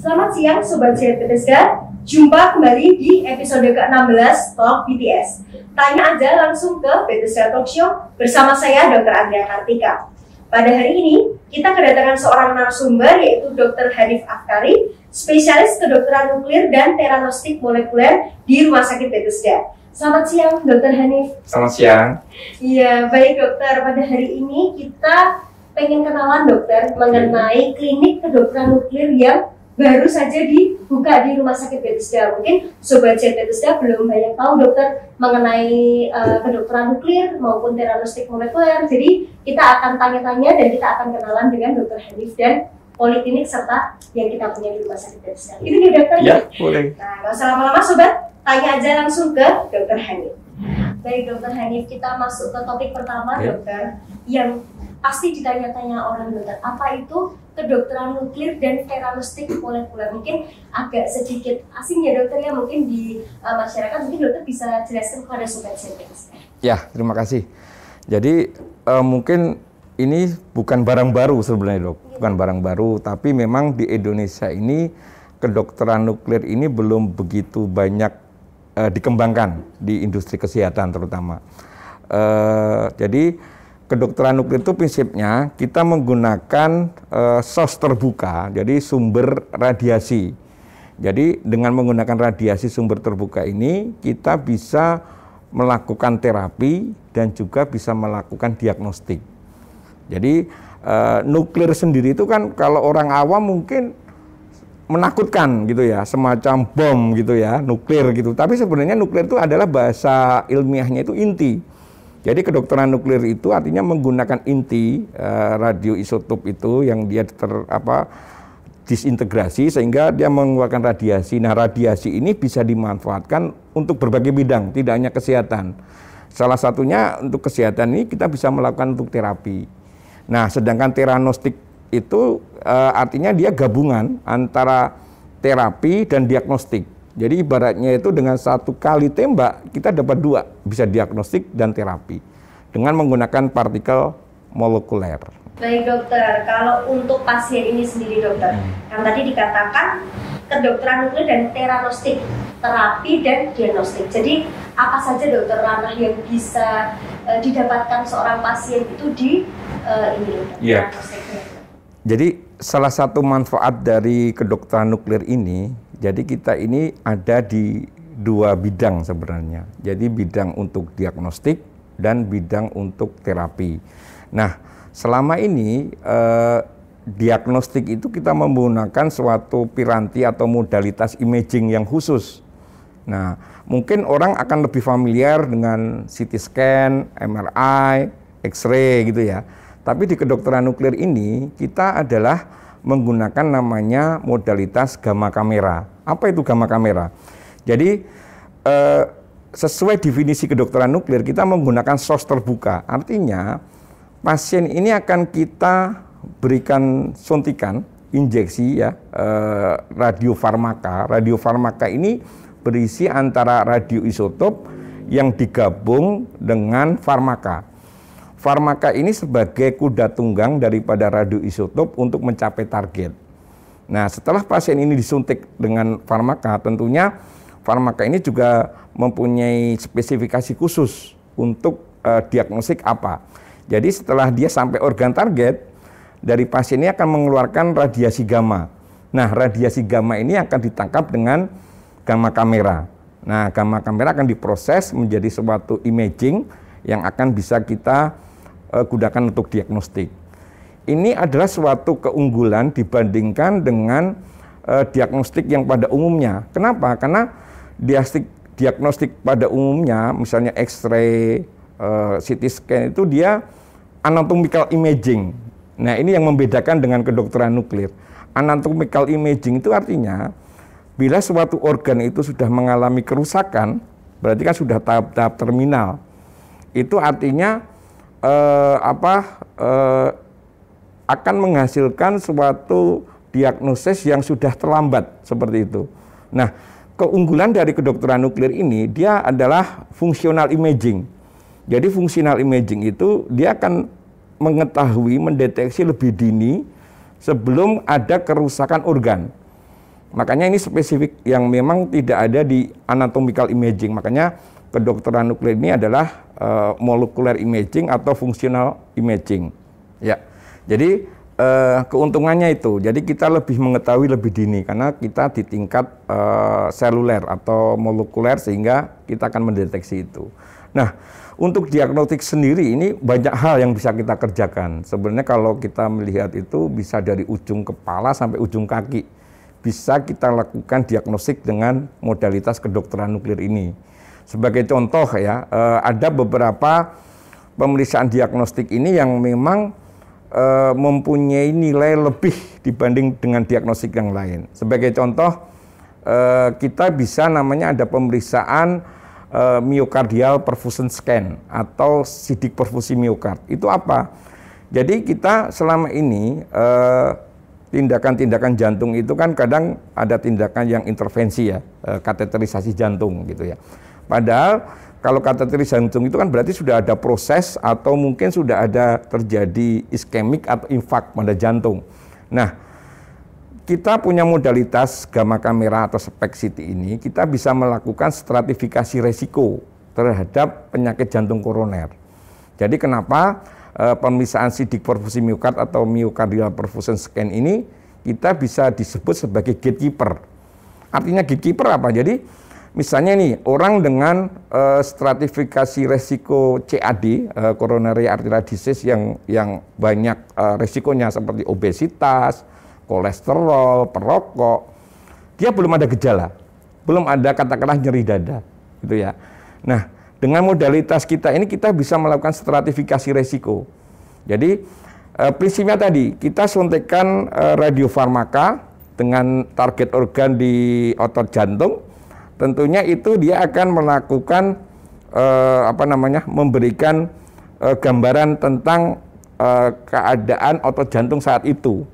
Selamat siang Sobat CPTSGA, jumpa kembali di episode ke-16 Talk BTS. Tanya aja langsung ke BTSGA Talk Show bersama saya Dr. Andrea Kartika. Pada hari ini, kita kedatangan seorang narasumber yaitu Dr. Hanif Afkari, spesialis kedokteran nuklir dan teranostik molekuler di Rumah Sakit Bethesda. Selamat siang, Dr. Hanif. Selamat siang. Iya, baik dokter. Pada hari ini kita pengen kenalan dokter mengenai klinik kedokteran nuklir yang baru saja dibuka di Rumah Sakit Bethesda. Mungkin Sobat Jet Bethesda belum banyak tahu dokter mengenai uh, kedokteran nuklir maupun teranostik molekuler. Jadi kita akan tanya-tanya dan kita akan kenalan dengan dokter Hanif dan poliklinik serta yang kita punya di Rumah Sakit Bethesda. Itu dia dokter. Ya, boleh. Nah, gak usah lama-lama Sobat, tanya aja langsung ke dokter Hanif. Baik dokter Hanif, kita masuk ke topik pertama ya. dokter yang pasti ditanya-tanya orang dokter apa itu kedokteran nuklir dan teramistik molekuler mungkin agak sedikit asing ya dokter ya mungkin di uh, masyarakat mungkin dokter bisa jelaskan kepada sobat saya. Ya terima kasih. Jadi uh, mungkin ini bukan barang baru sebenarnya dok, iya. bukan barang baru, tapi memang di Indonesia ini kedokteran nuklir ini belum begitu banyak uh, dikembangkan di industri kesehatan terutama. Uh, jadi kedokteran nuklir itu prinsipnya kita menggunakan uh, sos terbuka, jadi sumber radiasi. Jadi dengan menggunakan radiasi sumber terbuka ini kita bisa melakukan terapi dan juga bisa melakukan diagnostik. Jadi uh, nuklir sendiri itu kan kalau orang awam mungkin menakutkan gitu ya, semacam bom gitu ya, nuklir gitu. Tapi sebenarnya nuklir itu adalah bahasa ilmiahnya itu inti. Jadi kedokteran nuklir itu artinya menggunakan inti uh, radioisotop itu yang dia ter apa disintegrasi sehingga dia mengeluarkan radiasi. Nah, radiasi ini bisa dimanfaatkan untuk berbagai bidang, tidak hanya kesehatan. Salah satunya untuk kesehatan ini kita bisa melakukan untuk terapi. Nah, sedangkan teranostik itu uh, artinya dia gabungan antara terapi dan diagnostik. Jadi ibaratnya itu dengan satu kali tembak kita dapat dua, bisa diagnostik dan terapi dengan menggunakan partikel molekuler. Baik dokter, kalau untuk pasien ini sendiri dokter, hmm. yang tadi dikatakan kedokteran nuklir dan teranostik, terapi dan diagnostik. Jadi apa saja dokter ranah yang bisa e, didapatkan seorang pasien itu di e, ini dokter? Yeah. Teranostik. Jadi salah satu manfaat dari kedokteran nuklir ini, jadi kita ini ada di dua bidang sebenarnya. Jadi bidang untuk diagnostik dan bidang untuk terapi. Nah, selama ini eh, diagnostik itu kita menggunakan suatu piranti atau modalitas imaging yang khusus. Nah, mungkin orang akan lebih familiar dengan CT scan, MRI, X-ray gitu ya. Tapi di kedokteran nuklir ini kita adalah menggunakan namanya modalitas gamma kamera. Apa itu gamma kamera? Jadi eh, sesuai definisi kedokteran nuklir kita menggunakan source terbuka. Artinya pasien ini akan kita berikan suntikan injeksi ya eh, radiofarmaka. Radiofarmaka ini berisi antara radioisotop yang digabung dengan farmaka farmaka ini sebagai kuda tunggang daripada radioisotop untuk mencapai target. Nah, setelah pasien ini disuntik dengan farmaka, tentunya farmaka ini juga mempunyai spesifikasi khusus untuk uh, diagnostik apa. Jadi setelah dia sampai organ target, dari pasien ini akan mengeluarkan radiasi gamma. Nah, radiasi gamma ini akan ditangkap dengan gamma kamera. Nah, gamma kamera akan diproses menjadi suatu imaging yang akan bisa kita uh, gunakan untuk diagnostik. Ini adalah suatu keunggulan dibandingkan dengan uh, diagnostik yang pada umumnya. Kenapa? Karena diagnostik diagnostik pada umumnya, misalnya X-ray, uh, eh, CT scan itu dia anatomical imaging. Nah ini yang membedakan dengan kedokteran nuklir. Anatomical imaging itu artinya bila suatu organ itu sudah mengalami kerusakan, berarti kan sudah tahap-tahap terminal. Itu artinya eh, apa eh, akan menghasilkan suatu diagnosis yang sudah terlambat seperti itu. Nah, keunggulan dari kedokteran nuklir ini dia adalah fungsional imaging. Jadi fungsional imaging itu dia akan mengetahui, mendeteksi lebih dini sebelum ada kerusakan organ. Makanya ini spesifik yang memang tidak ada di anatomical imaging. Makanya kedokteran nuklir ini adalah Eh, molekuler imaging atau fungsional imaging. Ya. Jadi uh, keuntungannya itu, jadi kita lebih mengetahui lebih dini karena kita di tingkat uh, seluler atau molekuler sehingga kita akan mendeteksi itu. Nah, untuk diagnostik sendiri ini banyak hal yang bisa kita kerjakan. Sebenarnya kalau kita melihat itu bisa dari ujung kepala sampai ujung kaki. Bisa kita lakukan diagnostik dengan modalitas kedokteran nuklir ini. Sebagai contoh ya, eh, ada beberapa pemeriksaan diagnostik ini yang memang eh, mempunyai nilai lebih dibanding dengan diagnostik yang lain. Sebagai contoh, eh, kita bisa namanya ada pemeriksaan myocardial perfusion scan atau sidik perfusi miokard. Itu apa? Jadi kita selama ini tindakan-tindakan jantung itu kan kadang ada tindakan yang intervensi ya, kateterisasi jantung gitu ya. Padahal kalau kata jantung itu kan berarti sudah ada proses atau mungkin sudah ada terjadi iskemik atau infak pada jantung. Nah, kita punya modalitas gamma kamera atau spek CT ini, kita bisa melakukan stratifikasi resiko terhadap penyakit jantung koroner. Jadi kenapa e, pemeriksaan sidik perfusi miokard atau miokardial perfusion scan ini kita bisa disebut sebagai gatekeeper. Artinya gatekeeper apa? Jadi Misalnya nih, orang dengan uh, stratifikasi resiko CAD, uh, eh, coronary artery disease yang yang banyak uh, resikonya seperti obesitas, kolesterol, perokok, dia belum ada gejala, belum ada katakanlah nyeri dada, gitu ya. Nah, dengan modalitas kita ini kita bisa melakukan stratifikasi resiko. Jadi prinsipnya tadi kita suntikan eh, radiofarmaka dengan target organ di otot jantung tentunya itu dia akan melakukan eh, apa namanya memberikan eh, gambaran tentang eh, keadaan otot jantung saat itu.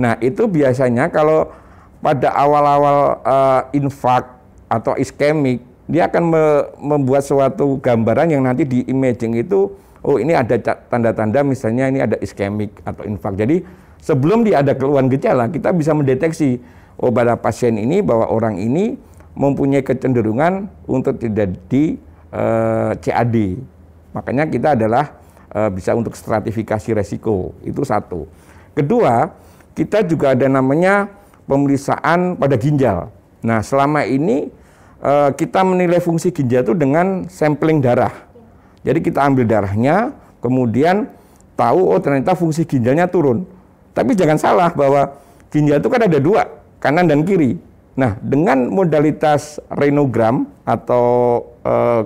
Nah itu biasanya kalau pada awal-awal eh, infak atau iskemik dia akan me membuat suatu gambaran yang nanti di imaging itu oh ini ada tanda-tanda misalnya ini ada iskemik atau infak. Jadi sebelum dia ada keluhan gejala kita bisa mendeteksi oh pada pasien ini bahwa orang ini mempunyai kecenderungan untuk tidak di uh, eh, CAD. Makanya kita adalah uh, bisa untuk stratifikasi resiko. Itu satu. Kedua, kita juga ada namanya pemeriksaan pada ginjal. Nah, selama ini uh, kita menilai fungsi ginjal itu dengan sampling darah. Jadi kita ambil darahnya, kemudian tahu oh ternyata fungsi ginjalnya turun. Tapi jangan salah bahwa ginjal itu kan ada dua, kanan dan kiri. Nah, dengan modalitas renogram atau eh,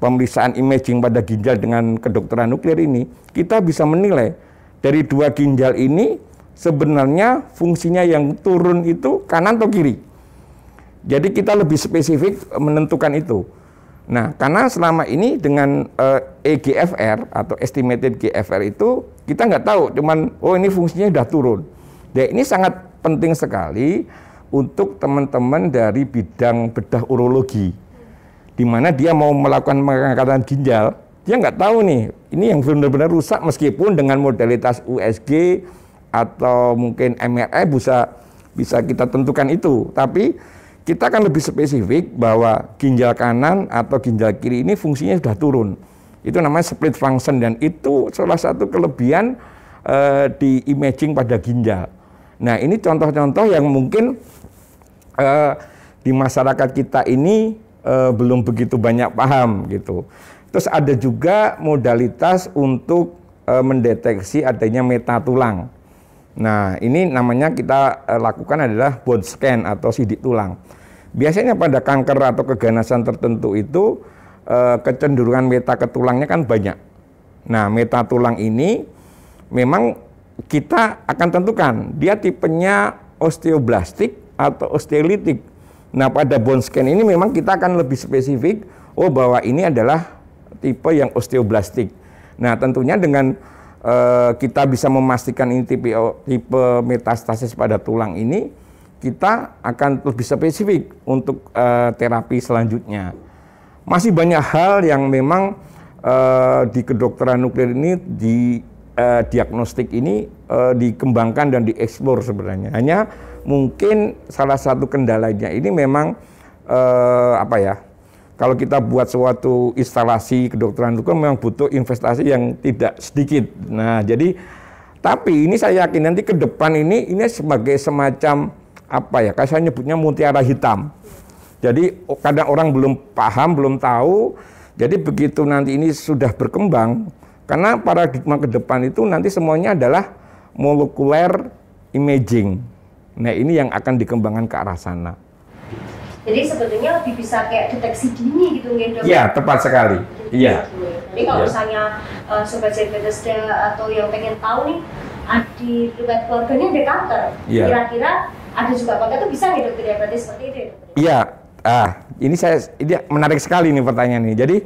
pemeriksaan imaging pada ginjal dengan kedokteran nuklir ini, kita bisa menilai dari dua ginjal ini sebenarnya fungsinya yang turun itu kanan atau kiri. Jadi kita lebih spesifik menentukan itu. Nah, karena selama ini dengan eh, EGFR atau estimated GFR itu kita nggak tahu, cuman oh ini fungsinya sudah turun. Ya ini sangat penting sekali untuk teman-teman dari bidang bedah urologi. Di mana dia mau melakukan pengangkatan ginjal, dia nggak tahu nih, ini yang benar-benar rusak meskipun dengan modalitas USG atau mungkin MRI bisa bisa kita tentukan itu. Tapi kita akan lebih spesifik bahwa ginjal kanan atau ginjal kiri ini fungsinya sudah turun. Itu namanya split function dan itu salah satu kelebihan uh, di imaging pada ginjal. Nah, ini contoh-contoh yang mungkin uh, di masyarakat kita ini uh, belum begitu banyak paham gitu. Terus ada juga modalitas untuk uh, mendeteksi adanya meta tulang. Nah, ini namanya kita uh, lakukan adalah bone scan atau sidik tulang. Biasanya pada kanker atau keganasan tertentu itu uh, kecenderungan meta ke tulangnya kan banyak. Nah, meta tulang ini memang kita akan tentukan dia tipenya osteoblastik atau osteolitik. Nah, pada bone scan ini memang kita akan lebih spesifik, oh bahwa ini adalah tipe yang osteoblastik. Nah, tentunya dengan eh, kita bisa memastikan ini tipe oh, tipe metastasis pada tulang ini, kita akan lebih spesifik untuk eh, terapi selanjutnya. Masih banyak hal yang memang eh, di kedokteran nuklir ini di uh, diagnostik ini uh, dikembangkan dan dieksplor sebenarnya. Hanya mungkin salah satu kendalanya ini memang uh, apa ya? Kalau kita buat suatu instalasi kedokteran kan memang butuh investasi yang tidak sedikit. Nah, jadi tapi ini saya yakin nanti ke depan ini ini sebagai semacam apa ya? Kayak saya nyebutnya mutiara hitam. Jadi kadang orang belum paham, belum tahu. Jadi begitu nanti ini sudah berkembang, karena paradigma ke depan itu nanti semuanya adalah molekuler imaging. Nah, ini yang akan dikembangkan ke arah sana. Jadi sebetulnya lebih bisa kayak deteksi dini gitu nggak Iya, tepat sekali. Iya. Jadi kalau ya. misalnya uh, sobat Bethesda atau yang pengen tahu nih di dekat keluarganya ada kanker, ya. kira-kira ada juga apa itu bisa gitu ya berarti seperti itu? Iya. Ah, ini saya ini menarik sekali nih pertanyaan ini. Jadi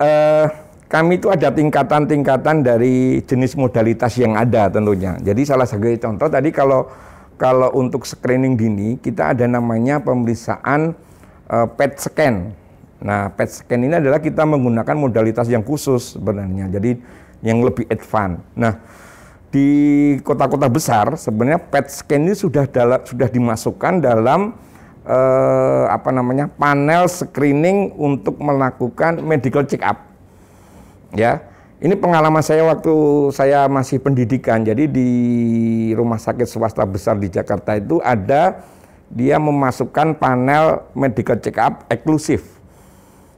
uh, kami itu ada tingkatan-tingkatan dari jenis modalitas yang ada tentunya. Jadi salah satu contoh tadi kalau kalau untuk screening dini kita ada namanya pemeriksaan uh, PET scan. Nah, PET scan ini adalah kita menggunakan modalitas yang khusus sebenarnya. Jadi yang lebih advance. Nah, di kota-kota besar sebenarnya PET scan ini sudah dalam sudah dimasukkan dalam uh, apa namanya panel screening untuk melakukan medical check up ya ini pengalaman saya waktu saya masih pendidikan jadi di rumah sakit swasta besar di Jakarta itu ada dia memasukkan panel medical check up eksklusif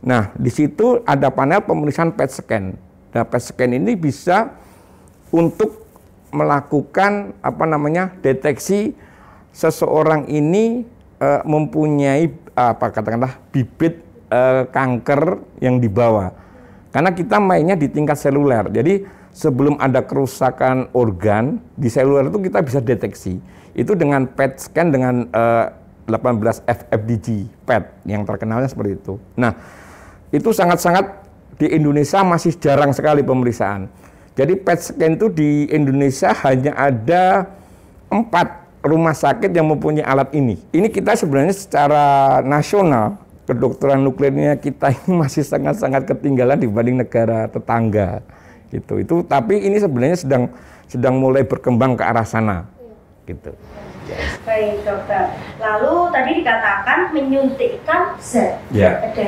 nah di situ ada panel pemeriksaan PET scan nah PET scan ini bisa untuk melakukan apa namanya deteksi seseorang ini e, mempunyai apa katakanlah bibit e, kanker yang dibawa karena kita mainnya di tingkat seluler. Jadi sebelum ada kerusakan organ di seluler itu kita bisa deteksi. Itu dengan PET scan dengan uh, 18 FFDG PET yang terkenalnya seperti itu. Nah, itu sangat-sangat di Indonesia masih jarang sekali pemeriksaan. Jadi PET scan itu di Indonesia hanya ada empat rumah sakit yang mempunyai alat ini. Ini kita sebenarnya secara nasional kedokteran nuklirnya kita ini masih sangat-sangat ketinggalan dibanding negara tetangga gitu itu tapi ini sebenarnya sedang sedang mulai berkembang ke arah sana gitu baik dokter lalu tadi dikatakan menyuntikkan zat ya. ke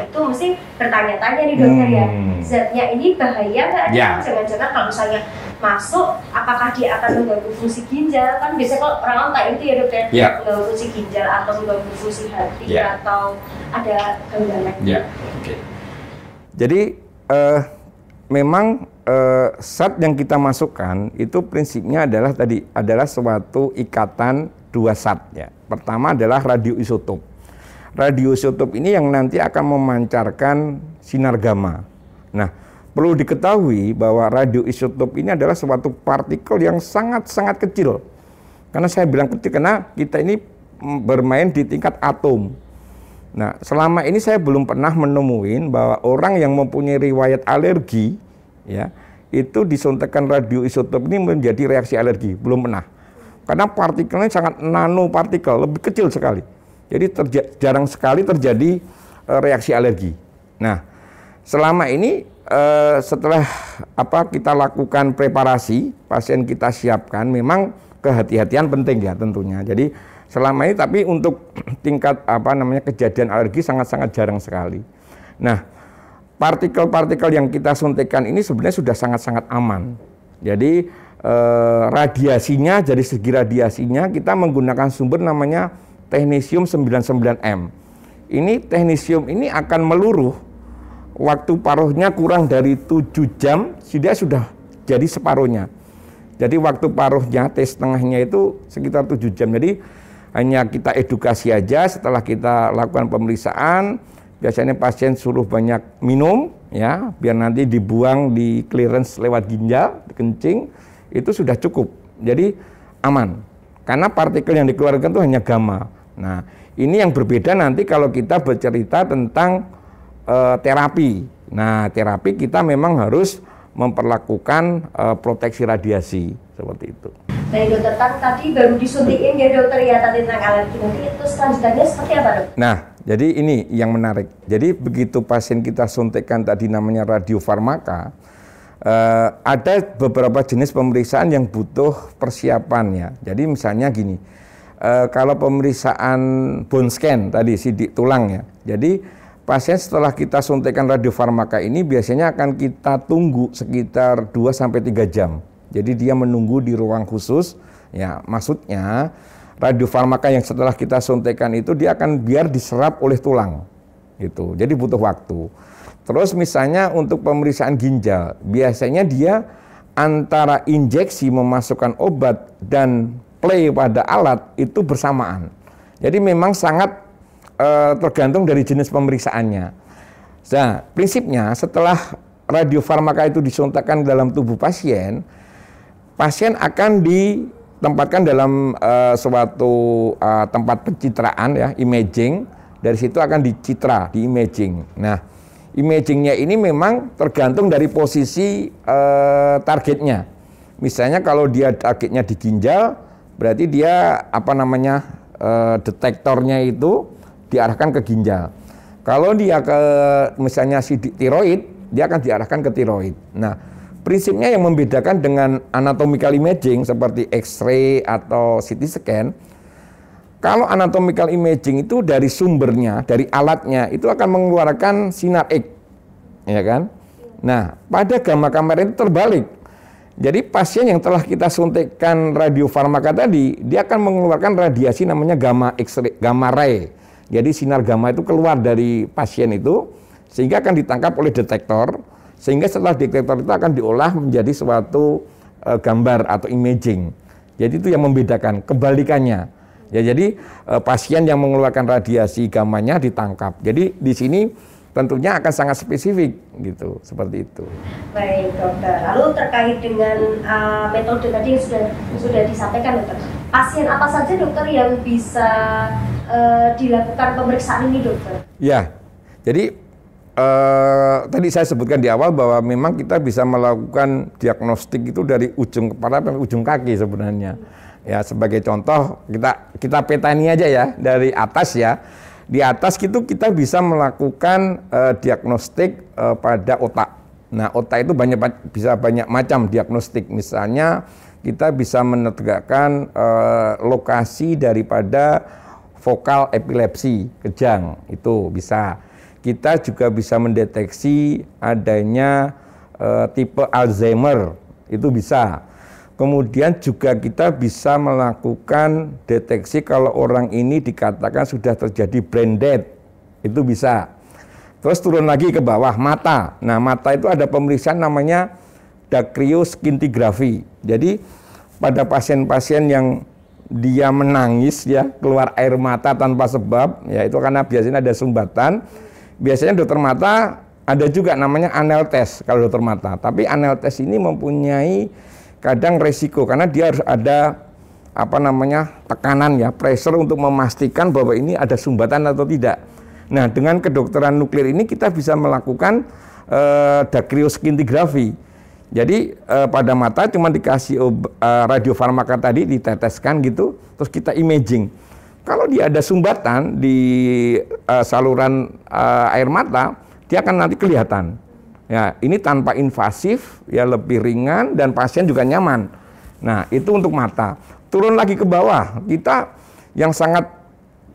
itu mesti bertanya-tanya nih dokter ya. hmm. ya zatnya ini bahaya nggak ya. jangan-jangan kalau misalnya masuk apakah dia akan mengganggu fungsi ginjal kan biasanya kalau orang orang kayak itu ya dokter yeah. Ya. mengganggu fungsi ginjal atau mengganggu fungsi hati yeah. atau ada gangguan lain yeah. okay. jadi uh, memang uh, yang kita masukkan itu prinsipnya adalah tadi adalah suatu ikatan dua zat ya pertama adalah radioisotop radioisotop ini yang nanti akan memancarkan sinar gamma nah Perlu diketahui bahwa radioisotop ini adalah suatu partikel yang sangat-sangat kecil. Karena saya bilang kecil karena kita ini bermain di tingkat atom. Nah, selama ini saya belum pernah menemuin bahwa orang yang mempunyai riwayat alergi ya, itu disuntikan radioisotop ini menjadi reaksi alergi, belum pernah. Karena partikelnya sangat nano partikel, lebih kecil sekali. Jadi jarang sekali terjadi eh, reaksi alergi. Nah, selama ini uh, setelah apa kita lakukan preparasi pasien kita siapkan memang kehati-hatian penting ya tentunya jadi selama ini tapi untuk tingkat apa namanya kejadian alergi sangat-sangat jarang sekali nah partikel-partikel yang kita suntikan ini sebenarnya sudah sangat-sangat aman jadi eh, radiasinya jadi segi radiasinya kita menggunakan sumber namanya teknisium 99M ini teknisium ini akan meluruh waktu paruhnya kurang dari 7 jam sudah sudah jadi separuhnya. Jadi waktu paruhnya tes tengahnya itu sekitar 7 jam. Jadi hanya kita edukasi aja setelah kita lakukan pemeriksaan biasanya pasien suruh banyak minum ya biar nanti dibuang di clearance lewat ginjal kencing itu sudah cukup jadi aman karena partikel yang dikeluarkan itu hanya gamma nah ini yang berbeda nanti kalau kita bercerita tentang uh, terapi. Nah, terapi kita memang harus memperlakukan uh, proteksi radiasi seperti itu. Nah, dokter kan tadi baru disuntikin ya dokter ya tadi tentang alergi nanti itu selanjutnya seperti apa dok? Nah, jadi ini yang menarik. Jadi begitu pasien kita suntikan tadi namanya radiofarmaka, eh, ada beberapa jenis pemeriksaan yang butuh persiapannya. Jadi misalnya gini, eh, kalau pemeriksaan bone scan tadi sidik tulang ya, jadi pasien setelah kita suntikan radiofarmaka ini biasanya akan kita tunggu sekitar 2 sampai 3 jam. Jadi dia menunggu di ruang khusus. Ya, maksudnya radiofarmaka yang setelah kita suntikan itu dia akan biar diserap oleh tulang. Gitu. Jadi butuh waktu. Terus misalnya untuk pemeriksaan ginjal, biasanya dia antara injeksi memasukkan obat dan play pada alat itu bersamaan. Jadi memang sangat Eh, tergantung dari jenis pemeriksaannya. Nah, prinsipnya setelah radiofarmaka itu disuntikkan dalam tubuh pasien, pasien akan ditempatkan dalam uh, suatu uh, tempat pencitraan ya, imaging. Dari situ akan dicitra, di imaging. Nah, imagingnya ini memang tergantung dari posisi uh, targetnya. Misalnya kalau dia targetnya di ginjal, berarti dia apa namanya uh, detektornya itu diarahkan ke ginjal. Kalau dia ke misalnya sidik tiroid, dia akan diarahkan ke tiroid. Nah, prinsipnya yang membedakan dengan anatomical imaging seperti X-ray atau CT scan, kalau anatomical imaging itu dari sumbernya, dari alatnya itu akan mengeluarkan sinar X, ya kan? Nah, pada gamma kamera itu terbalik. Jadi pasien yang telah kita suntikkan radiofarmaka tadi, dia akan mengeluarkan radiasi namanya gamma X-ray, gamma ray jadi sinar gamma itu keluar dari pasien itu sehingga akan ditangkap oleh detektor sehingga setelah detektor itu akan diolah menjadi suatu uh, gambar atau imaging. Jadi itu yang membedakan kebalikannya. Ya jadi uh, pasien yang mengeluarkan radiasi gamanya ditangkap. Jadi di sini tentunya akan sangat spesifik gitu seperti itu. Baik dokter. Lalu terkait dengan uh, metode tadi yang sudah sudah disampaikan dokter. Pasien apa saja dokter yang bisa Eh, dilakukan pemeriksaan ini dokter? Ya, jadi eh, tadi saya sebutkan di awal bahwa memang kita bisa melakukan diagnostik itu dari ujung kepala sampai ujung kaki sebenarnya. Ya sebagai contoh kita kita petani aja ya dari atas ya. Di atas itu kita bisa melakukan uh, diagnostik uh, pada otak. Nah, otak itu banyak bisa banyak macam diagnostik. Misalnya kita bisa menegakkan uh, lokasi daripada vokal epilepsi kejang itu bisa. Kita juga bisa mendeteksi adanya e, tipe Alzheimer itu bisa. Kemudian juga kita bisa melakukan deteksi kalau orang ini dikatakan sudah terjadi brain dead. Itu bisa. Terus turun lagi ke bawah mata. Nah, mata itu ada pemeriksaan namanya dakrioskintography. Jadi pada pasien-pasien yang dia menangis ya keluar air mata tanpa sebab ya itu karena biasanya ada sumbatan biasanya dokter mata ada juga namanya anel test kalau dokter mata tapi anel test ini mempunyai kadang resiko karena dia harus ada apa namanya tekanan ya pressure untuk memastikan bahwa ini ada sumbatan atau tidak nah dengan kedokteran nuklir ini kita bisa melakukan eh, dakrioskintigrafi jadi eh, pada mata cuma dikasih eh, radiofarmaka tadi diteteskan gitu, terus kita imaging. Kalau dia ada sumbatan di eh, saluran eh, air mata, dia akan nanti kelihatan. Ya, ini tanpa invasif, ya lebih ringan dan pasien juga nyaman. Nah, itu untuk mata. Turun lagi ke bawah, kita yang sangat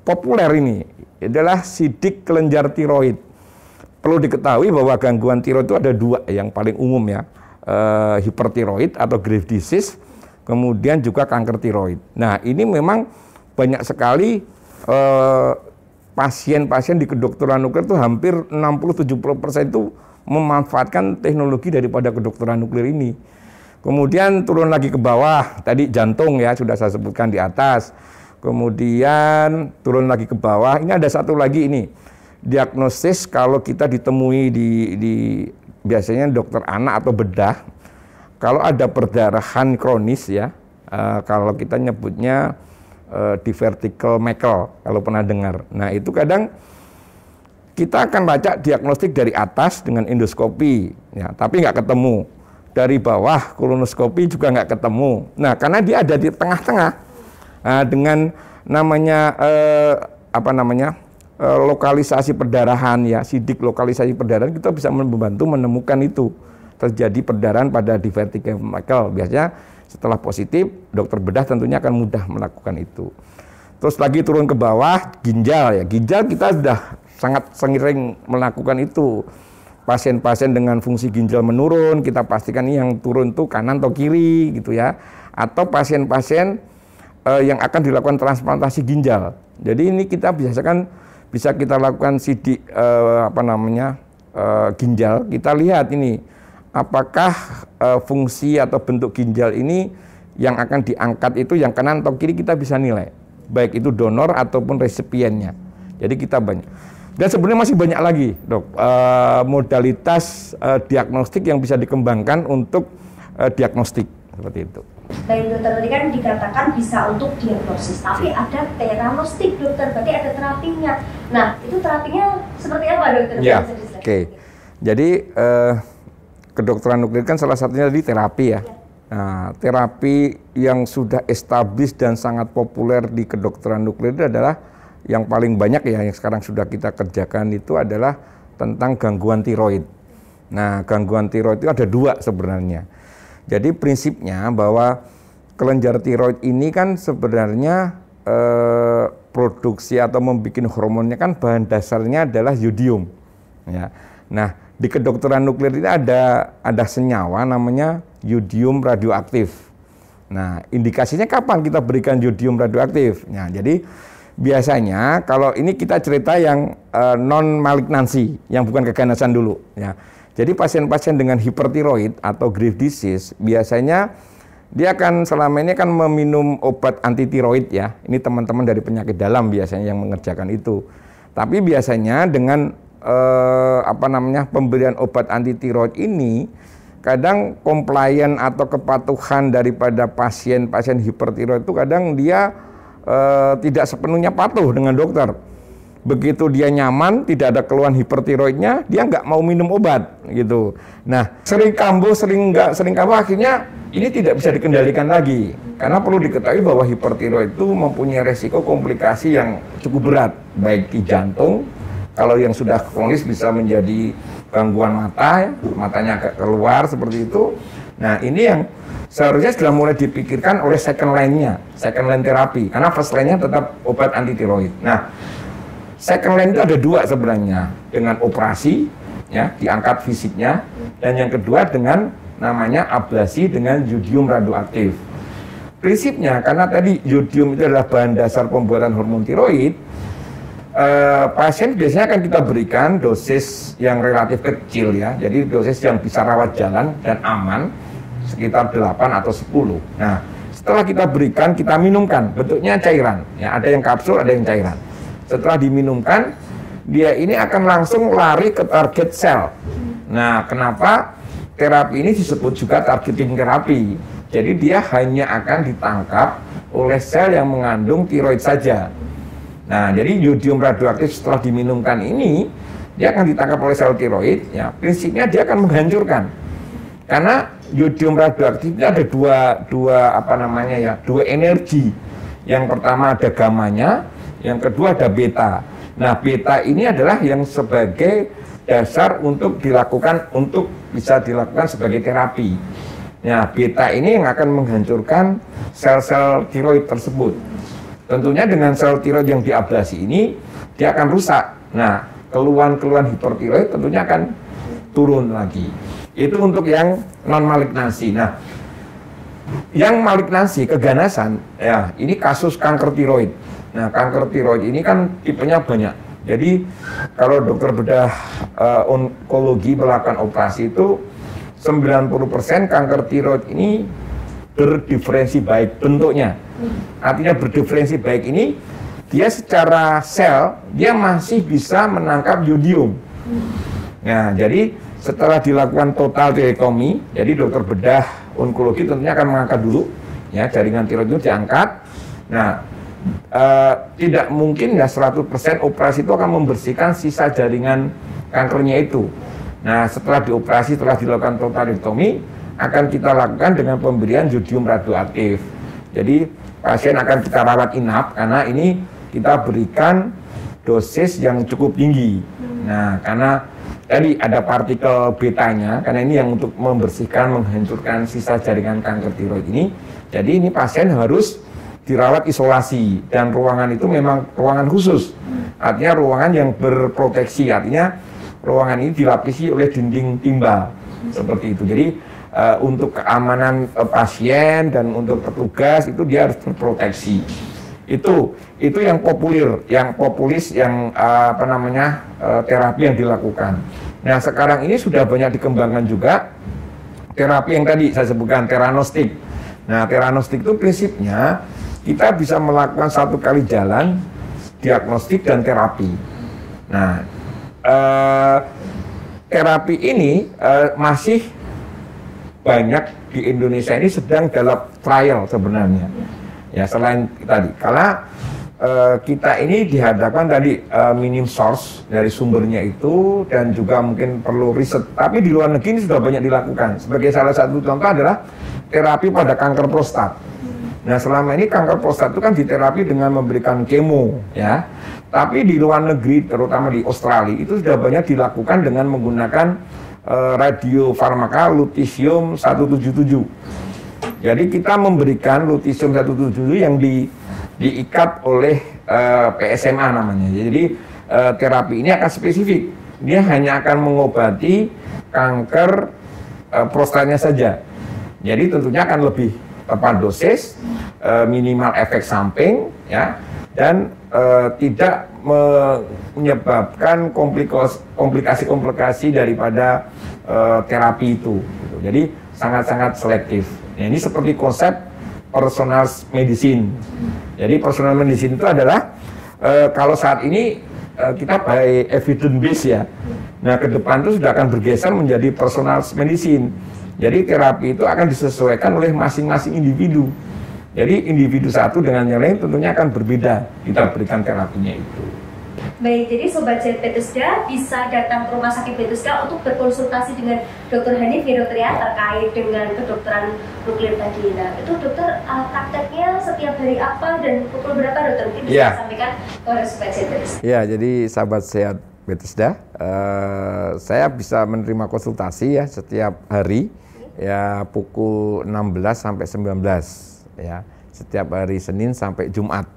populer ini adalah sidik kelenjar tiroid. Perlu diketahui bahwa gangguan tiroid itu ada dua yang paling umum ya Eh, hipertiroid atau grave disease, kemudian juga kanker tiroid. Nah, ini memang banyak sekali eh, pasien-pasien di kedokteran nuklir itu hampir 60-70% itu memanfaatkan teknologi daripada kedokteran nuklir ini. Kemudian turun lagi ke bawah, tadi jantung ya sudah saya sebutkan di atas. Kemudian turun lagi ke bawah, ini ada satu lagi ini. Diagnosis kalau kita ditemui di, di biasanya dokter anak atau bedah kalau ada perdarahan kronis ya e, kalau kita nyebutnya e, di vertical mekel kalau pernah dengar nah itu kadang kita akan baca diagnostik dari atas dengan endoskopi ya tapi nggak ketemu dari bawah kolonoskopi juga nggak ketemu nah karena dia ada di tengah-tengah e, dengan namanya e, apa namanya Eh, lokalisasi perdarahan ya, sidik lokalisasi perdarahan kita bisa membantu menemukan itu terjadi perdarahan pada diverticulum Michael Biasanya setelah positif, dokter bedah tentunya akan mudah melakukan itu. Terus lagi turun ke bawah, ginjal ya. Ginjal kita sudah sangat sering melakukan itu. Pasien-pasien dengan fungsi ginjal menurun, kita pastikan ini yang turun tuh kanan atau kiri gitu ya. Atau pasien-pasien eh, yang akan dilakukan transplantasi ginjal. Jadi ini kita biasakan bisa kita lakukan sidik uh, apa namanya uh, ginjal. Kita lihat ini apakah uh, fungsi atau bentuk ginjal ini yang akan diangkat itu yang kanan atau kiri kita bisa nilai baik itu donor ataupun resipiennya. Jadi kita banyak. Dan sebenarnya masih banyak lagi dok uh, modalitas uh, diagnostik yang bisa dikembangkan untuk uh, diagnostik seperti itu. Baik dokter tadi kan dikatakan bisa untuk diagnosis, tapi iya. ada teranostik dokter, berarti ada terapinya. Nah itu terapinya seperti apa dokter? Ya, oke. Okay. Jadi uh, kedokteran nuklir kan salah satunya tadi terapi ya. ya. Nah, terapi yang sudah established dan sangat populer di kedokteran nuklir adalah yang paling banyak ya yang sekarang sudah kita kerjakan itu adalah tentang gangguan tiroid. Nah, gangguan tiroid itu ada dua sebenarnya jadi prinsipnya bahwa kelenjar tiroid ini kan sebenarnya eh, produksi atau membuat hormonnya kan bahan dasarnya adalah yodium. Ya. Nah, di kedokteran nuklir ini ada ada senyawa namanya yodium radioaktif. Nah, indikasinya kapan kita berikan yodium radioaktif? Nah, jadi biasanya kalau ini kita cerita yang uh, eh, non malignansi yang bukan keganasan dulu ya. Jadi pasien-pasien dengan hipertiroid atau grave disease biasanya dia akan selama ini akan meminum obat antitiroid ya. Ini teman-teman dari penyakit dalam biasanya yang mengerjakan itu. Tapi biasanya dengan uh, apa namanya pemberian obat antitiroid ini kadang komplain atau kepatuhan daripada pasien-pasien hipertiroid itu kadang dia Eh, tidak sepenuhnya patuh dengan dokter. Begitu dia nyaman, tidak ada keluhan hipertiroidnya, dia nggak mau minum obat gitu. Nah, sering kambuh, sering nggak, sering kambuh akhirnya ini tidak bisa dikendalikan lagi karena perlu diketahui bahwa hipertiroid itu mempunyai resiko komplikasi yang cukup berat baik di jantung kalau yang sudah kronis bisa menjadi gangguan mata ya. matanya agak keluar seperti itu. Nah, ini yang seharusnya sudah mulai dipikirkan oleh second line-nya, second line terapi, karena first line-nya tetap obat anti tiroid. Nah, second line itu ada dua sebenarnya, dengan operasi, ya, diangkat fisiknya, dan yang kedua dengan namanya ablasi dengan yodium radioaktif. Prinsipnya, karena tadi yodium itu adalah bahan dasar pembuatan hormon tiroid, eh, pasien biasanya akan kita berikan dosis yang relatif kecil ya, jadi dosis yang bisa rawat jalan dan aman, sekitar 8 atau 10. Nah, setelah kita berikan, kita minumkan. Bentuknya cairan. Ya, ada yang kapsul, ada yang cairan. Setelah diminumkan, dia ini akan langsung lari ke target sel. Nah, kenapa terapi ini disebut juga targeting terapi? Jadi dia hanya akan ditangkap oleh sel yang mengandung tiroid saja. Nah, jadi yodium radioaktif setelah diminumkan ini, dia akan ditangkap oleh sel tiroid. Ya, prinsipnya dia akan menghancurkan. Karena yodium radioaktif ini ya. ada dua dua apa namanya ya dua energi yang pertama ada gamanya yang kedua ada beta nah beta ini adalah yang sebagai dasar untuk dilakukan untuk bisa dilakukan sebagai terapi nah beta ini yang akan menghancurkan sel-sel tiroid tersebut tentunya dengan sel tiroid yang diablasi ini dia akan rusak nah keluhan-keluhan hipertiroid tentunya akan turun lagi. Itu untuk yang non malignansi. Nah, yang malignansi keganasan ya ini kasus kanker tiroid. Nah, kanker tiroid ini kan tipenya banyak. Jadi kalau dokter bedah uh, onkologi melakukan operasi itu 90% kanker tiroid ini berdiferensi baik bentuknya. Artinya berdiferensi baik ini dia secara sel dia masih bisa menangkap yodium. Nah, jadi setelah dilakukan total tiroidektomi, jadi dokter bedah onkologi tentunya akan mengangkat dulu ya jaringan tiroid itu diangkat. Nah, e, tidak mungkin ya 100% operasi itu akan membersihkan sisa jaringan kankernya itu. Nah, setelah dioperasi, setelah dilakukan total totalitektomi, akan kita lakukan dengan pemberian jodium radioaktif. Jadi, pasien akan kita rawat inap karena ini kita berikan dosis yang cukup tinggi. Nah, karena Tadi ada partikel betanya, karena ini yang untuk membersihkan, menghancurkan sisa jaringan kanker tiroid ini. Jadi ini pasien harus dirawat isolasi dan ruangan itu memang ruangan khusus. Artinya ruangan yang berproteksi, artinya ruangan ini dilapisi oleh dinding timbal seperti itu. Jadi uh, untuk keamanan eh, pasien dan untuk petugas itu dia harus terproteksi itu itu yang populer, yang populis, yang eh, apa namanya eh, terapi yang dilakukan. Nah sekarang ini sudah banyak dikembangkan juga terapi yang tadi saya sebutkan teranostik. Nah teranostik itu prinsipnya kita bisa melakukan satu kali jalan diagnostik dan terapi. Nah uh, terapi ini uh, masih banyak di Indonesia ini sedang dalam trial sebenarnya Ya selain tadi, karena uh, kita ini dihadapkan tadi uh, minim source dari sumbernya itu dan juga mungkin perlu riset. Tapi di luar negeri ini sudah banyak dilakukan. Sebagai salah satu contoh adalah terapi pada kanker prostat. Nah selama ini kanker prostat itu kan diterapi dengan memberikan kemo ya. Tapi di luar negeri terutama di Australia itu sudah banyak dilakukan dengan menggunakan uh, eh, radiofarmaka lutisium 177 jadi kita memberikan lutisium 177 yang di, diikat oleh uh, eh, PSMA namanya. Jadi uh, terapi ini akan spesifik. Dia hanya akan mengobati kanker uh, eh, prostatnya saja. Jadi tentunya akan lebih tepat dosis, uh, minimal efek samping, ya, dan uh, tidak menyebabkan komplikasi-komplikasi daripada uh, terapi itu. Jadi sangat-sangat selektif. Ya, ini seperti konsep personal medicine. Jadi personal medicine itu adalah e, kalau saat ini e, kita by evidence based ya. Nah, ke depan itu sudah akan bergeser menjadi personal medicine. Jadi terapi itu akan disesuaikan oleh masing-masing individu. Jadi individu satu dengan yang lain tentunya akan berbeda kita berikan terapinya itu. Baik, jadi Sobat Jet Betusda bisa datang ke Rumah Sakit Betusda untuk berkonsultasi dengan dokter Hanif ya dokter ya terkait dengan kedokteran nuklir tadi. Nah, itu dokter uh, prakteknya setiap hari apa dan pukul berapa dokter? Mungkin bisa yeah. sampaikan kepada Sobat Jet Betusda Iya, jadi sahabat sehat Betusda uh, eh, saya bisa menerima konsultasi ya setiap hari okay. ya pukul 16 sampai 19 ya setiap hari Senin sampai Jumat.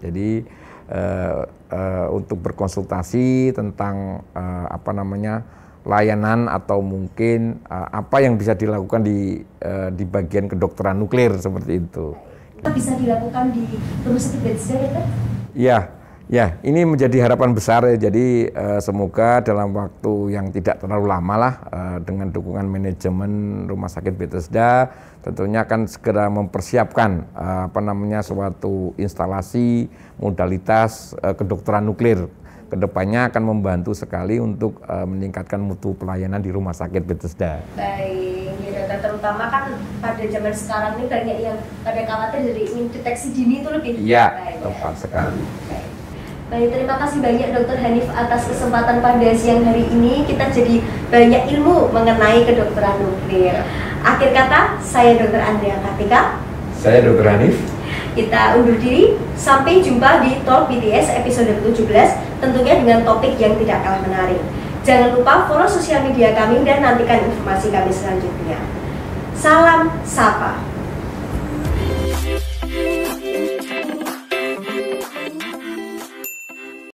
Jadi uh, untuk berkonsultasi tentang uh, apa namanya layanan atau mungkin uh, apa yang bisa dilakukan di uh, di bagian kedokteran nuklir seperti itu. bisa dilakukan di rumah sakit Bethesda, ya? Iya, Ya, ini menjadi harapan besar. Ya. Jadi uh, semoga dalam waktu yang tidak terlalu lama lah uh, dengan dukungan manajemen Rumah Sakit Bethesda tentunya akan segera mempersiapkan uh, apa namanya suatu instalasi modalitas uh, kedokteran nuklir kedepannya akan membantu sekali untuk uh, meningkatkan mutu pelayanan di rumah sakit Bethesda. Baik, ya dokter terutama kan pada zaman sekarang ini banyak yang pada khawatir jadi deteksi dini itu lebih. Iya, tepat sekali. Baik, terima kasih banyak Dokter Hanif atas kesempatan pada siang hari ini. Kita jadi banyak ilmu mengenai kedokteran nuklir. Ya. Akhir kata, saya Dokter Andrea Kartika. Saya Dokter Hanif. Kita undur diri. Sampai jumpa di Talk BTS episode 17, tentunya dengan topik yang tidak kalah menarik. Jangan lupa follow sosial media kami dan nantikan informasi kami selanjutnya. Salam Sapa.